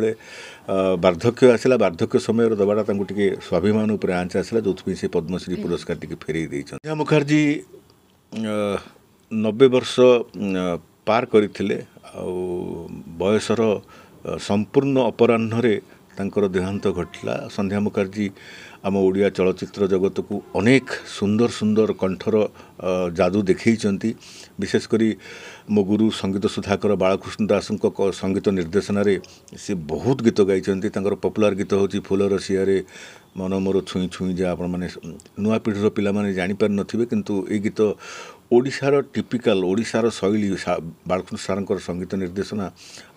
ବେଳେ ବାର୍ଦ୍ଧକ୍ୟ ଆସିଲା ବାର୍ଦ୍ଧକ୍ୟ ସମୟରେ ଦେବାଟା ତାଙ୍କୁ ଟିକେ ସ୍ୱାଭିମାନ ଉପରେ ଆଞ୍ଚ ଆସିଲା ଯେଉଁଥିପାଇଁ ସେ ପଦ୍ମଶ୍ରୀ ପୁରସ୍କାର ଟିକେ ଫେରାଇ ଦେଇଛନ୍ତି ଅଜୟ ମୁଖାର୍ଜୀ ନବେ ବର୍ଷ ପାର କରିଥିଲେ ଆଉ ବୟସର ସମ୍ପୂର୍ଣ୍ଣ ଅପରାହ୍ନରେ ତାଙ୍କର ଦେହାନ୍ତ ଘଟିଲା ସନ୍ଧ୍ୟା ମୁଖାର୍ଜୀ ଆମ ଓଡ଼ିଆ ଚଳଚ୍ଚିତ୍ର ଜଗତକୁ ଅନେକ ସୁନ୍ଦର ସୁନ୍ଦର କଣ୍ଠର ଯାଦୁ ଦେଖାଇଛନ୍ତି ବିଶେଷ କରି ମୋ ଗୁରୁ ସଙ୍ଗୀତ ସୁଧାକର ବାଳକୃଷ୍ଣ ଦାସଙ୍କ ସଙ୍ଗୀତ ନିର୍ଦ୍ଦେଶନାରେ ସେ ବହୁତ ଗୀତ ଗାଇଛନ୍ତି ତାଙ୍କର ପପୁଲାର ଗୀତ ହେଉଛି ଫୁଲର ସିଆରେ ମନ ମୋର ଛୁଇଁ ଛୁଇଁ ଯା ଆପଣମାନେ ନୂଆ ପିଢ଼ିର ପିଲାମାନେ ଜାଣିପାରିନଥିବେ କିନ୍ତୁ ଏଇ ଗୀତ ଓଡ଼ିଶାର ଟିପିକାଲ ଓଡ଼ିଶାର ଶୈଳୀ ବାଳକୃଷ୍ଣ ସାରଙ୍କର ସଙ୍ଗୀତ ନିର୍ଦ୍ଦେଶନା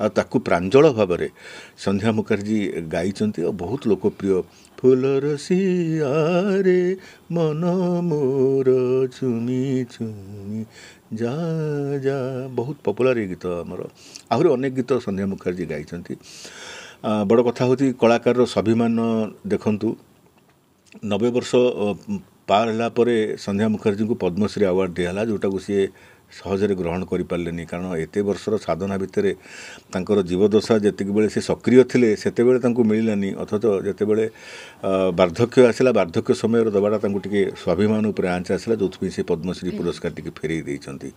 ଆଉ ତାକୁ ପ୍ରାଞ୍ଜଳ ଭାବରେ ସନ୍ଧ୍ୟା ମୁଖାର୍ଜୀ ଗାଇଛନ୍ତି ଆଉ ବହୁତ ଲୋକପ୍ରିୟ ଫୁଲର ସିଆରେ ମନ ମୋର ଛୁମି ଛୁମି ଯା ଯା ବହୁତ ପପୁଲାର ଏଇ ଗୀତ ଆମର ଆହୁରି ଅନେକ ଗୀତ ସନ୍ଧ୍ୟା ମୁଖାର୍ଜୀ ଗାଇଛନ୍ତି ବଡ଼ କଥା ହେଉଛି କଳାକାରର ସ୍ୱାଭିମାନ ଦେଖନ୍ତୁ ନବେ ବର୍ଷ ପାର ହେଲା ପରେ ସନ୍ଧ୍ୟା ମୁଖାର୍ଜୀଙ୍କୁ ପଦ୍ମଶ୍ରୀ ଆୱାର୍ଡ଼ ଦିଆହେଲା ଯେଉଁଟାକୁ ସିଏ ସହଜରେ ଗ୍ରହଣ କରିପାରିଲେନି କାରଣ ଏତେ ବର୍ଷର ସାଧନା ଭିତରେ ତାଙ୍କର ଜୀବଦଶା ଯେତିକିବେଳେ ସେ ସକ୍ରିୟ ଥିଲେ ସେତେବେଳେ ତାଙ୍କୁ ମିଳିଲାନି ଅଥଚ ଯେତେବେଳେ ବାର୍ଦ୍ଧକ୍ୟ ଆସିଲା ବାର୍ଦ୍ଧକ୍ୟ ସମୟରେ ଦେବାଟା ତାଙ୍କୁ ଟିକିଏ ସ୍ୱାଭିମାନ ଉପରେ ଆଞ୍ଚ ଆସିଲା ଯେଉଁଥିପାଇଁ ସେ ପଦ୍ମଶ୍ରୀ ପୁରସ୍କାର ଟିକିଏ ଫେରାଇ ଦେଇଛନ୍ତି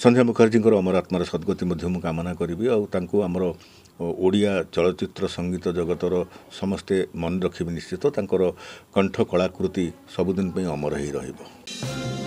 ସଞ୍ଜୟ ମୁଖାର୍ଜୀଙ୍କର ଅମର ଆତ୍ମାର ସଦ୍ଗତି ମଧ୍ୟ ମୁଁ କାମନା କରିବି ଆଉ ତାଙ୍କୁ ଆମର ଓଡ଼ିଆ ଚଳଚ୍ଚିତ୍ର ସଙ୍ଗୀତ ଜଗତର ସମସ୍ତେ ମନେ ରଖିବି ନିଶ୍ଚିତ ତାଙ୍କର କଣ୍ଠ କଳାକୃତି ସବୁଦିନ ପାଇଁ ଅମର ହୋଇ ରହିବ